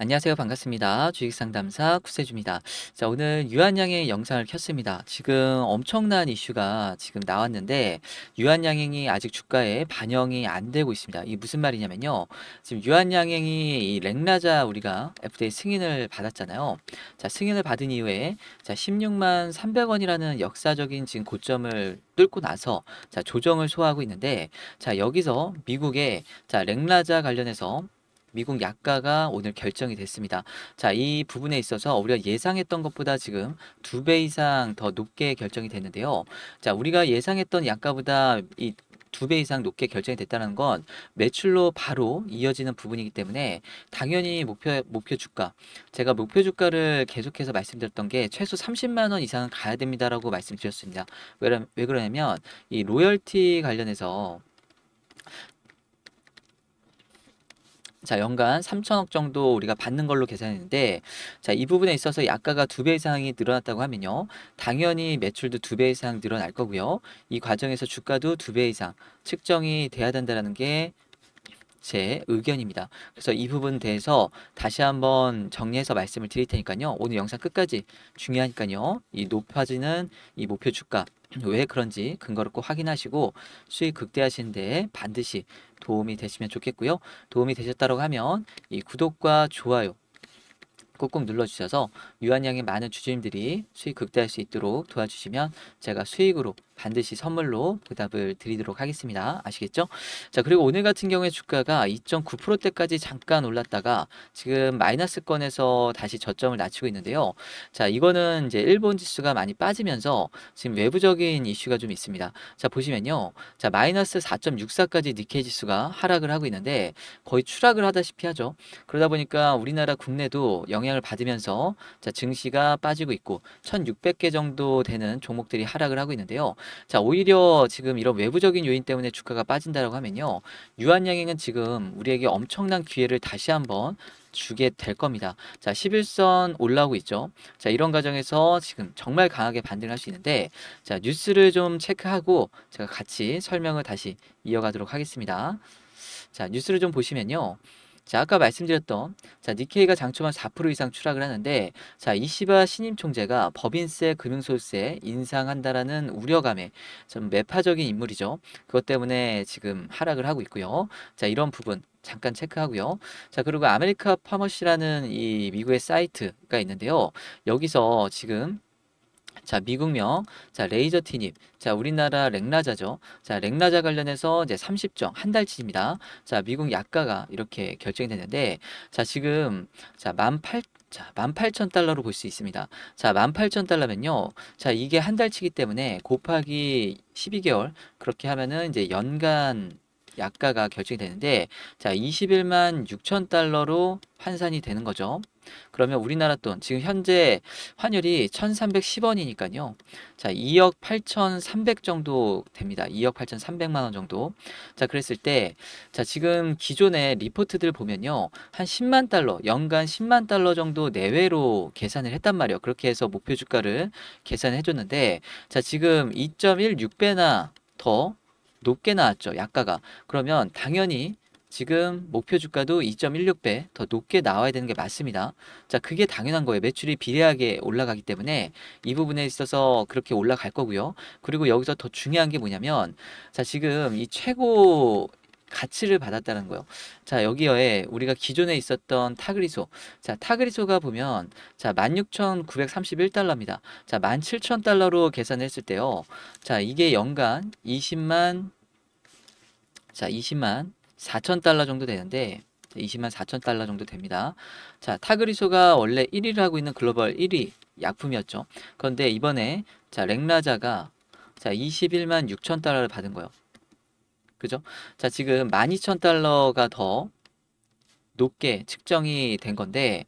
안녕하세요. 반갑습니다. 주식상담사 구세주입니다. 자, 오늘 유한양행 영상을 켰습니다. 지금 엄청난 이슈가 지금 나왔는데 유한양행이 아직 주가에 반영이 안 되고 있습니다. 이게 무슨 말이냐면요. 지금 유한양행이 이 렉라자 우리가 FDA 승인을 받았잖아요. 자, 승인을 받은 이후에 자, 16만 300원이라는 역사적인 지금 고점을 뚫고 나서 자, 조정을 소화하고 있는데 자, 여기서 미국의 자, 렉라자 관련해서 미국 약가가 오늘 결정이 됐습니다. 자, 이 부분에 있어서 우리가 예상했던 것보다 지금 두 배 이상 더 높게 결정이 됐는데요. 자, 우리가 예상했던 약가보다 이 두 배 이상 높게 결정이 됐다는 건 매출로 바로 이어지는 부분이기 때문에 당연히 목표 목표 주가 제가 목표 주가를 계속해서 말씀드렸던 게 최소 30만 원 이상은 가야 됩니다라고 말씀드렸습니다. 왜, 왜 그러냐면 이 로열티 관련해서 자 연간 3천억 정도 우리가 받는 걸로 계산했는데 자 이 부분에 있어서 약가가 두 배 이상이 늘어났다고 하면요 당연히 매출도 두 배 이상 늘어날 거고요 이 과정에서 주가도 두 배 이상 측정이 돼야 된다라는 게제 의견입니다. 그래서 이 부분 에 대해서 다시 한번 정리해서 말씀을 드릴 테니까요. 오늘 영상 끝까지 중요하니까요. 이 높아지는 이 목표 주가 왜 그런지 근거를 꼭 확인하시고 수익 극대화하시는 데 반드시 도움이 되시면 좋겠고요. 도움이 되셨다고 하면 이 구독과 좋아요 꾹꾹 눌러주셔서 유한양의 많은 주주님들이 수익 극대화할 수 있도록 도와주시면 제가 수익으로 반드시 선물로 보답을 드리도록 하겠습니다. 아시겠죠? 자, 그리고 오늘 같은 경우에 주가가 2.9%대까지 잠깐 올랐다가 지금 마이너스권에서 다시 저점을 낮추고 있는데요. 자, 이거는 이제 일본 지수가 많이 빠지면서 지금 외부적인 이슈가 좀 있습니다. 자, 보시면요. 자, 마이너스 4.64까지 니케 지수가 하락을 하고 있는데 거의 추락을 하다시피 하죠. 그러다 보니까 우리나라 국내도 영향을 받으면서 자, 증시가 빠지고 있고 1600개 정도 되는 종목들이 하락을 하고 있는데요. 자, 오히려 지금 이런 외부적인 요인 때문에 주가가 빠진다라고 하면요. 유한양행은 지금 우리에게 엄청난 기회를 다시 한번 주게 될 겁니다. 자, 11선 올라오고 있죠. 자, 이런 과정에서 지금 정말 강하게 반등을 할수 있는데, 자, 뉴스를 좀 체크하고 제가 같이 설명을 다시 이어가도록 하겠습니다. 자, 뉴스를 좀 보시면요. 자, 아까 말씀드렸던 자, 니케이가 장초만 4% 이상 추락을 하는데 자, 이시바 신임 총재가 법인세, 금융소득세 인상한다라는 우려감에 좀 매파적인 인물이죠. 그것 때문에 지금 하락을 하고 있고요. 자, 이런 부분 잠깐 체크하고요. 자, 그리고 아메리카 파머시라는 이 미국의 사이트가 있는데요. 여기서 지금 자, 미국명, 자, 레이저 티닙, 자, 우리나라 렉라자죠. 자, 렉라자 관련해서 이제 30정, 한 달치입니다. 자, 미국 약가가 이렇게 결정이 됐는데, 자, 지금, 자, 18, 자, 18,000달러로 볼 수 있습니다. 자, 18,000달러면요. 자, 이게 한 달치기 때문에 곱하기 12개월, 그렇게 하면은 이제 연간 약가가 결정이 되는데, 자, 2 1 6 0 0 0 달러로 환산이 되는 거죠. 그러면 우리나라 돈 지금 현재 환율이 1310원이니까요. 자, 2억 8,300 정도 됩니다. 2억 8,300만 원 정도. 자, 그랬을 때 자, 지금 기존의 리포트들 보면요. 한 10만 달러, 연간 10만 달러 정도 내외로 계산을 했단 말이에요. 그렇게 해서 목표 주가를 계산해 줬는데 자, 지금 2.16배나 더 높게 나왔죠. 약가가. 그러면 당연히 지금 목표 주가도 2.16배 더 높게 나와야 되는 게 맞습니다. 자, 그게 당연한 거예요. 매출이 비례하게 올라가기 때문에 이 부분에 있어서 그렇게 올라갈 거고요. 그리고 여기서 더 중요한 게 뭐냐면 자, 지금 이 최고 가치를 받았다는 거예요. 자, 여기에 우리가 기존에 있었던 타그리소. 자, 타그리소가 보면 자, 16,931달러입니다. 자, 17,000달러로 계산했을 때요. 자, 이게 연간 20만 자, 20만 4천달러 정도 되는데 20만 4천 달러 정도 됩니다. 자, 타그리소가 원래 1위를 하고 있는 글로벌 1위 약품이었죠. 그런데 이번에 자, 렉라자가 자, 21만 6천 달러를 받은 거예요. 그죠? 자, 지금 1 2 0 달러가 더 높게 측정이 된 건데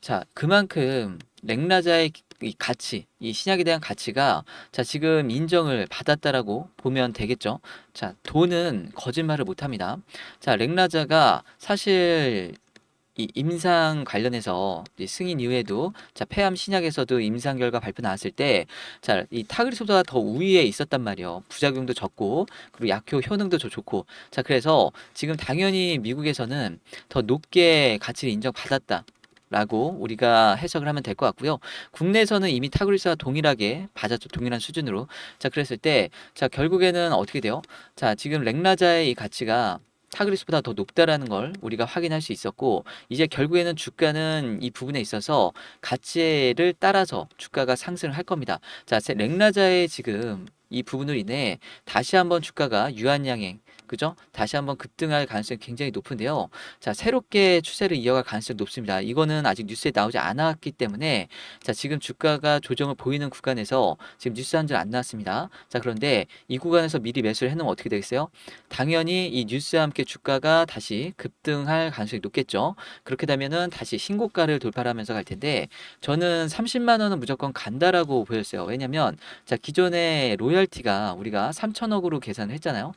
자, 그만큼 렉라자의 이 가치, 이 신약에 대한 가치가 자, 지금 인정을 받았다라고 보면 되겠죠. 자, 돈은 거짓말을 못 합니다. 자, 렉라자가 사실 이 임상 관련해서 이 승인 이후에도 자 폐암 신약에서도 임상 결과 발표 나왔을 때 자 이 타그리소보다 더 우위에 있었단 말이에요 부작용도 적고 그리고 약효 효능도 좋고 자 그래서 지금 당연히 미국에서는 더 높게 가치를 인정받았다 라고 우리가 해석을 하면 될 것 같고요. 국내에서는 이미 타그리스와 동일하게 받자초 동일한 수준으로 자 그랬을 때 자 결국에는 어떻게 돼요? 자 지금 렉라자의 이 가치가 타그리스보다 더 높다라는 걸 우리가 확인할 수 있었고 이제 결국에는 주가는 이 부분에 있어서 가치를 따라서 주가가 상승을 할 겁니다. 자, 렉라자의 지금 이 부분으로 인해 다시 한번 주가가 유한양행 그죠? 다시 한번 급등할 가능성이 굉장히 높은데요. 자, 새롭게 추세를 이어갈 가능성이 높습니다. 이거는 아직 뉴스에 나오지 않았기 때문에 자, 지금 주가가 조정을 보이는 구간에서 지금 뉴스 한 줄 안 나왔습니다. 자, 그런데 이 구간에서 미리 매수를 해 놓으면 어떻게 되겠어요? 당연히 이 뉴스와 함께 주가가 다시 급등할 가능성이 높겠죠. 그렇게 되면은 다시 신고가를 돌파하면서 갈 텐데 저는 30만 원은 무조건 간다라고 보였어요. 왜냐면 자, 기존에 로열티가 우리가 3천억으로 계산을 했잖아요.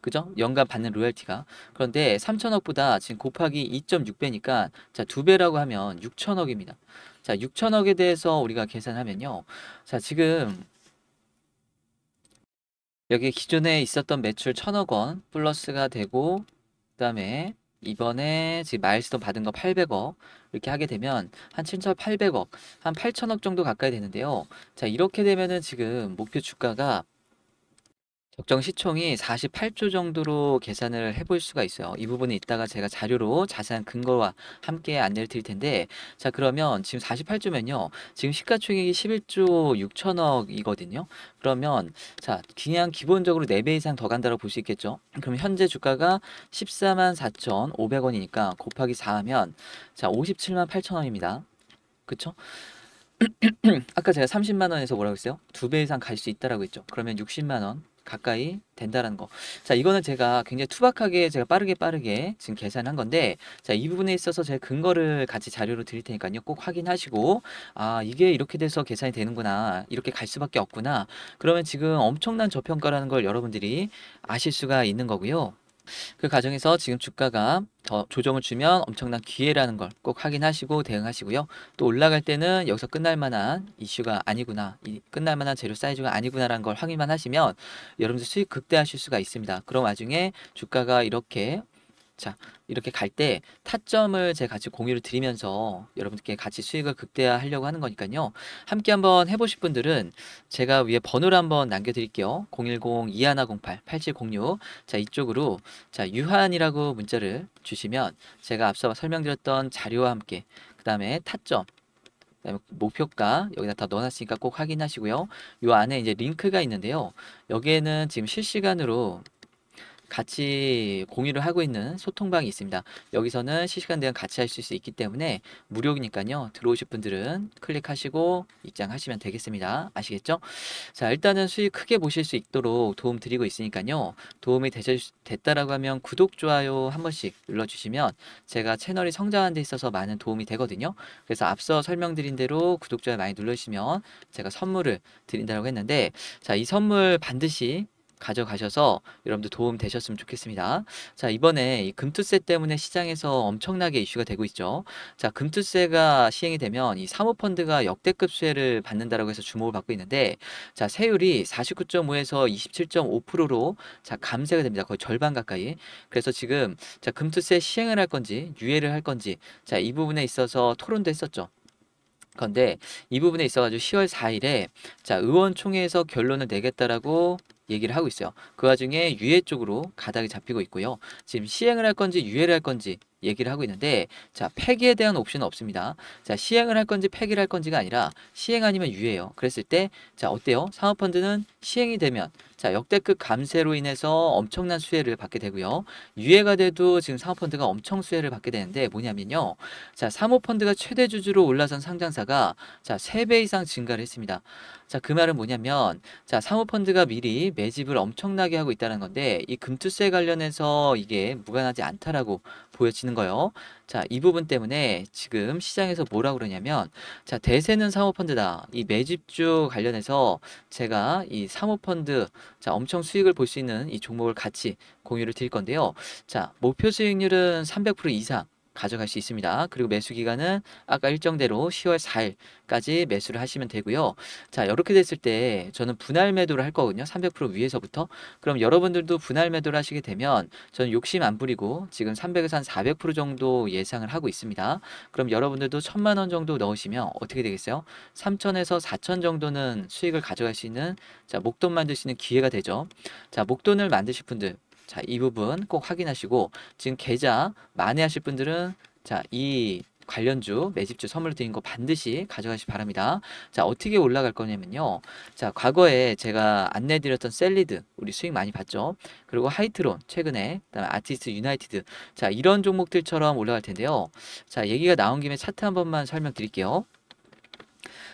그죠? 연간 받는 로열티가. 그런데 3천억보다 지금 곱하기 2.6배니까 자, 두배라고 하면 6천억입니다. 자, 6천억에 대해서 우리가 계산하면요. 자, 지금 여기 기존에 있었던 매출 1천억 원 플러스가 되고 그다음에 이번에 지금 마일스톤 받은 거 800억 이렇게 하게 되면 한 7,800억, 한 8,000억 정도 가까이 되는데요. 자, 이렇게 되면은 지금 목표 주가가 적정 시총이 48조 정도로 계산을 해볼 수가 있어요. 이 부분은 이따가 제가 자료로 자세한 근거와 함께 안내를 드릴 텐데 자 그러면 지금 48조면요. 지금 시가총액이 11조 6천억이거든요. 그러면 자 그냥 기본적으로 4배 이상 더 간다고 볼 수 있겠죠. 그럼 현재 주가가 14만 4천5백원이니까 곱하기 4하면 자 57만 8천원입니다. 그쵸? 아까 제가 30만 원에서 뭐라고 했어요? 2배 이상 갈 수 있다라고 했죠. 그러면 60만 원 가까이 된다라는 거. 자, 이거는 제가 굉장히 투박하게 제가 빠르게 빠르게 지금 계산한 건데, 자, 이 부분에 있어서 제가 근거를 같이 자료로 드릴 테니까요. 꼭 확인하시고, 아, 이게 이렇게 돼서 계산이 되는구나. 이렇게 갈 수밖에 없구나. 그러면 지금 엄청난 저평가라는 걸 여러분들이 아실 수가 있는 거고요. 그 과정에서 지금 주가가 더 조정을 주면 엄청난 기회라는 걸 꼭 확인하시고 대응하시고요. 또 올라갈 때는 여기서 끝날 만한 이슈가 아니구나, 이, 끝날 만한 재료 사이즈가 아니구나라는 걸 확인만 하시면 여러분들 수익 극대화하실 수가 있습니다. 그런 와중에 주가가 이렇게 자, 이렇게 갈 때 타점을 제가 같이 공유를 드리면서 여러분께 같이 수익을 극대화하려고 하는 거니까요. 함께 한번 해보실 분들은 제가 위에 번호를 한번 남겨드릴게요. 010-2108-8706. 자, 이쪽으로 자, 유한이라고 문자를 주시면 제가 앞서 설명드렸던 자료와 함께 그 다음에 타점, 그다음에 목표가 여기다 다 넣어놨으니까 꼭 확인하시고요. 이 안에 이제 링크가 있는데요. 여기에는 지금 실시간으로 같이 공유를 하고 있는 소통방이 있습니다. 여기서는 실시간 대응 같이 하실 수 있기 때문에 무료니까요. 들어오실 분들은 클릭하시고 입장하시면 되겠습니다. 아시겠죠? 자, 일단은 수익 크게 보실 수 있도록 도움 드리고 있으니까요. 도움이 됐다라고 하면 구독, 좋아요 한 번씩 눌러주시면 제가 채널이 성장하는 데 있어서 많은 도움이 되거든요. 그래서 앞서 설명드린 대로 구독, 좋아요 많이 눌러주시면 제가 선물을 드린다고 했는데 자, 이 선물 반드시 가져가셔서 여러분들 도움 되셨으면 좋겠습니다. 자, 이번에 이 금투세 때문에 시장에서 엄청나게 이슈가 되고 있죠. 자, 금투세가 시행이 되면 이 사모펀드가 역대급 수혜를 받는다고 해서 주목을 받고 있는데 자, 세율이 49.5에서 27.5%로 자, 감세가 됩니다. 거의 절반 가까이. 그래서 지금 자, 금투세 시행을 할 건지 유예를 할 건지 자, 이 부분에 있어서 토론도 했었죠. 그데이 부분에 있어가지고 10월 4일에 자 의원총회에서 결론을 내겠다라고 얘기를 하고 있어요. 그 와중에 유예 쪽으로 가닥이 잡히고 있고요. 지금 시행을 할 건지 유예를 할 건지 얘기를 하고 있는데 자 폐기에 대한 옵션은 없습니다. 자 시행을 할 건지 폐기를 할 건지가 아니라 시행 아니면 유예요. 그랬을 때자 어때요? 상업펀드는 시행이 되면 자, 역대급 감세로 인해서 엄청난 수혜를 받게 되고요. 유예가 돼도 지금 사모펀드가 엄청 수혜를 받게 되는데 뭐냐면요. 자, 사모펀드가 최대 주주로 올라선 상장사가 자, 세 배 이상 증가를 했습니다. 자, 그 말은 뭐냐면 자, 사모펀드가 미리 매집을 엄청나게 하고 있다는 건데 이 금투세 관련해서 이게 무관하지 않다라고 보여지는 거예요. 자, 이 부분 때문에 지금 시장에서 뭐라 그러냐면 자, 대세는 사모펀드다. 이 매집주 관련해서 제가 이 사모펀드 자, 엄청 수익을 볼 수 있는 이 종목을 같이 공유를 드릴 건데요. 자, 목표 수익률은 300% 이상 가져갈 수 있습니다. 그리고 매수 기간은 아까 일정대로 10월 4일까지 매수를 하시면 되고요. 자, 이렇게 됐을 때 저는 분할 매도를 할 거거든요. 300% 위에서부터. 그럼 여러분들도 분할 매도를 하시게 되면 저는 욕심 안 부리고 지금 300에서 한 400% 정도 예상을 하고 있습니다. 그럼 여러분들도 1000만 원 정도 넣으시면 어떻게 되겠어요? 3000에서 4000 정도는 수익을 가져갈 수 있는 자, 목돈 만드시는 기회가 되죠. 자, 목돈을 만드실 분들 자, 이 부분 꼭 확인하시고 지금 계좌 만회하실 분들은 자, 이 관련주 매집주 선물 드린 거 반드시 가져가시기 바랍니다. 자 어떻게 올라갈 거냐면요. 자 과거에 제가 안내드렸던 해 셀리드 우리 수익 많이 봤죠. 그리고 하이트론 최근에 그다음에 아티스트 유나이티드 자 이런 종목들처럼 올라갈 텐데요. 자 얘기가 나온 김에 차트 한 번만 설명드릴게요.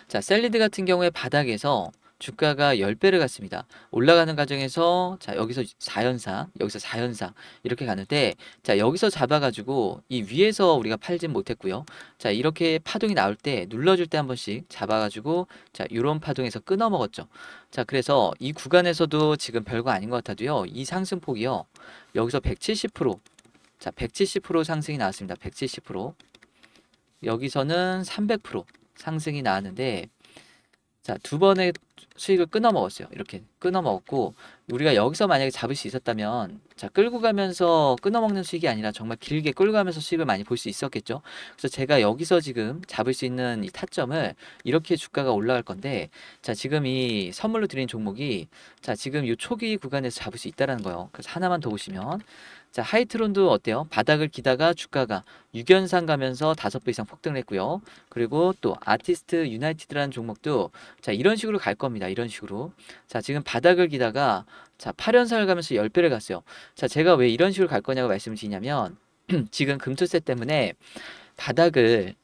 자 셀리드 같은 경우에 바닥에서 주가가 10배를 갔습니다. 올라가는 과정에서 자 여기서 4연사 여기서 4연사 이렇게 가는데 자 여기서 잡아가지고 이 위에서 우리가 팔진 못했고요. 자 이렇게 파동이 나올 때 눌러줄 때 한 번씩 잡아가지고 자 이런 파동에서 끊어 먹었죠. 자 그래서 이 구간에서도 지금 별거 아닌 것 같아도요. 이 상승폭이요. 여기서 170% 자, 170% 상승이 나왔습니다. 170%. 여기서는 300% 상승이 나왔는데 자, 두 번의 수익을 끊어 먹었어요. 이렇게 끊어 먹었고 우리가 여기서 만약에 잡을 수 있었다면 자 끌고 가면서 끊어 먹는 수익이 아니라 정말 길게 끌고 가면서 수익을 많이 볼 수 있었겠죠. 그래서 제가 여기서 지금 잡을 수 있는 이 타점을 이렇게 주가가 올라갈 건데 자 지금 이 선물로 드린 종목이 자 지금 이 초기 구간에서 잡을 수 있다라는 거예요. 그래서 하나만 더 보시면 자 하이트론도 어때요? 바닥을 기다가 주가가 6연상 가면서 5배 이상 폭등 했고요. 그리고 또 아티스트 유나이티드라는 종목도 자 이런 식으로 갈 겁니다. 겁니다. 이런 식으로. 자, 지금 바닥을 기다가 자, 8연산을 가면서 10배를 갔어요. 자, 제가 왜 이런 식으로 갈 거냐고 말씀을 드리냐면 지금 금투세 때문에 바닥을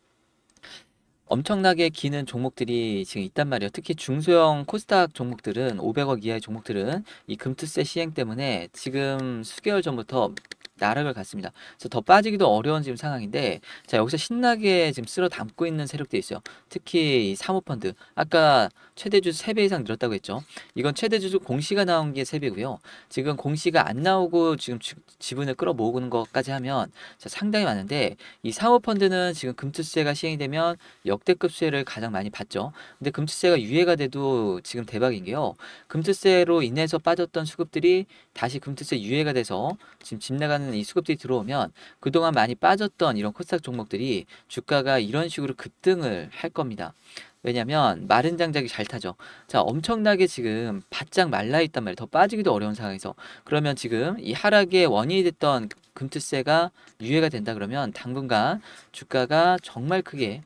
엄청나게 기는 종목들이 지금 있단 말이에요. 특히 중소형 코스닥 종목들은 500억 이하의 종목들은 이 금투세 시행 때문에 지금 수개월 전부터 나락을 갔습니다. 그래서 더 빠지기도 어려운 지금 상황인데 자 여기서 신나게 지금 쓸어 담고 있는 세력들이 있어요. 특히 이 사모펀드 아까 최대주 3배 이상 늘었다고 했죠. 이건 최대주 주 공시가 나온 게 3배고요. 지금 공시가 안 나오고 지금 지, 지분을 끌어모으는 것까지 하면 자, 상당히 많은데 이 사모펀드는 지금 금투세가 시행이 되면 역대급 수혜를 가장 많이 받죠. 근데 금투세가 유예가 돼도 지금 대박인 게요. 금투세로 인해서 빠졌던 수급들이 다시 금투세 유예가 돼서 지금 집 나가는 하는 이 수급들이 들어오면 그동안 많이 빠졌던 이런 코스닥 종목들이 주가가 이런 식으로 급등을 할 겁니다. 왜냐면 하 마른 장작이 잘 타죠. 자, 엄청나게 지금 바짝 말라 있단 말이에요. 더 빠지기도 어려운 상황에서. 그러면 지금 이 하락의 원인이 됐던 금투세가 유예가 된다 그러면 당분간 주가가 정말 크게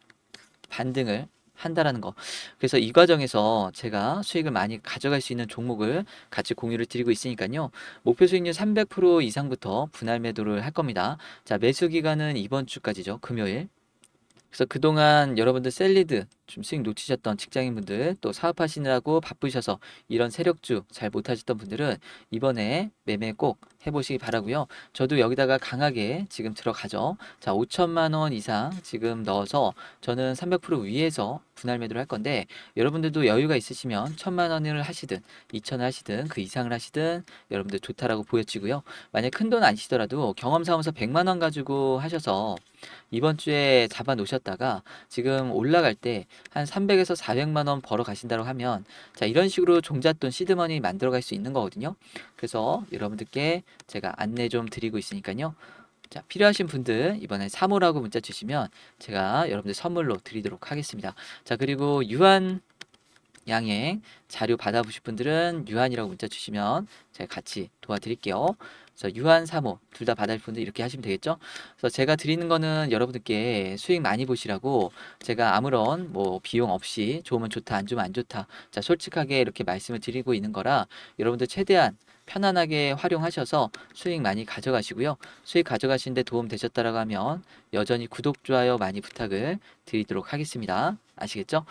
반등을 한다라는 거. 그래서 이 과정에서 제가 수익을 많이 가져갈 수 있는 종목을 같이 공유를 드리고 있으니까요. 목표 수익률 300% 이상부터 분할 매도를 할 겁니다. 자, 매수 기간은 이번 주까지죠. 금요일. 그래서 그동안 여러분들 셀리드 좀 수익 놓치셨던 직장인분들 또 사업하시느라고 바쁘셔서 이런 세력주 잘 못하셨던 분들은 이번에 매매 꼭 해보시기 바라고요. 저도 여기다가 강하게 지금 들어가죠. 자 5천만 원 이상 지금 넣어서 저는 300% 위에서 분할 매도를 할 건데 여러분들도 여유가 있으시면 천만 원을 하시든 2천 하시든 그 이상을 하시든 여러분들 좋다라고 보여지고요. 만약 큰돈 아니시더라도 경험 삼아서 100만 원 가지고 하셔서 이번 주에 잡아 놓으셨다가 지금 올라갈 때한 300에서 400만 원 벌어 가신다고 하면 자 이런 식으로 종잣돈 시드머니 만들어 갈 수 있는 거거든요. 그래서 여러분들께 제가 안내 좀 드리고 있으니까요. 자, 필요하신 분들 이번에 3호라고 문자 주시면 제가 여러분들 선물로 드리도록 하겠습니다. 자, 그리고 유한 양행 자료 받아보실 분들은 유한이라고 문자 주시면 제가 같이 도와드릴게요. 자, 유한 사모 둘다 받을 분들 이렇게 하시면 되겠죠. 그래서 제가 드리는 거는 여러분들께 수익 많이 보시라고 제가 아무런 뭐 비용 없이 좋으면 좋다 안 좋으면 안 좋다. 자, 솔직하게 이렇게 말씀을 드리고 있는 거라 여러분들 최대한 편안하게 활용하셔서 수익 많이 가져가시고요. 수익 가져가시는데 도움 되셨다라고 하면 여전히 구독, 좋아요 많이 부탁을 드리도록 하겠습니다. 아시겠죠?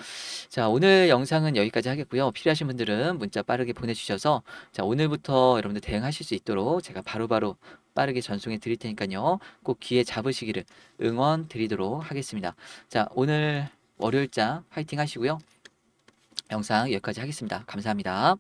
자, 오늘 영상은 여기까지 하겠고요. 필요하신 분들은 문자 빠르게 보내주셔서 자, 오늘부터 여러분들 대응하실 수 있도록 제가 바로바로 바로 빠르게 전송해 드릴 테니까요. 꼭 기회 잡으시기를 응원 드리도록 하겠습니다. 자, 오늘 월요일자 화이팅 하시고요. 영상 여기까지 하겠습니다. 감사합니다.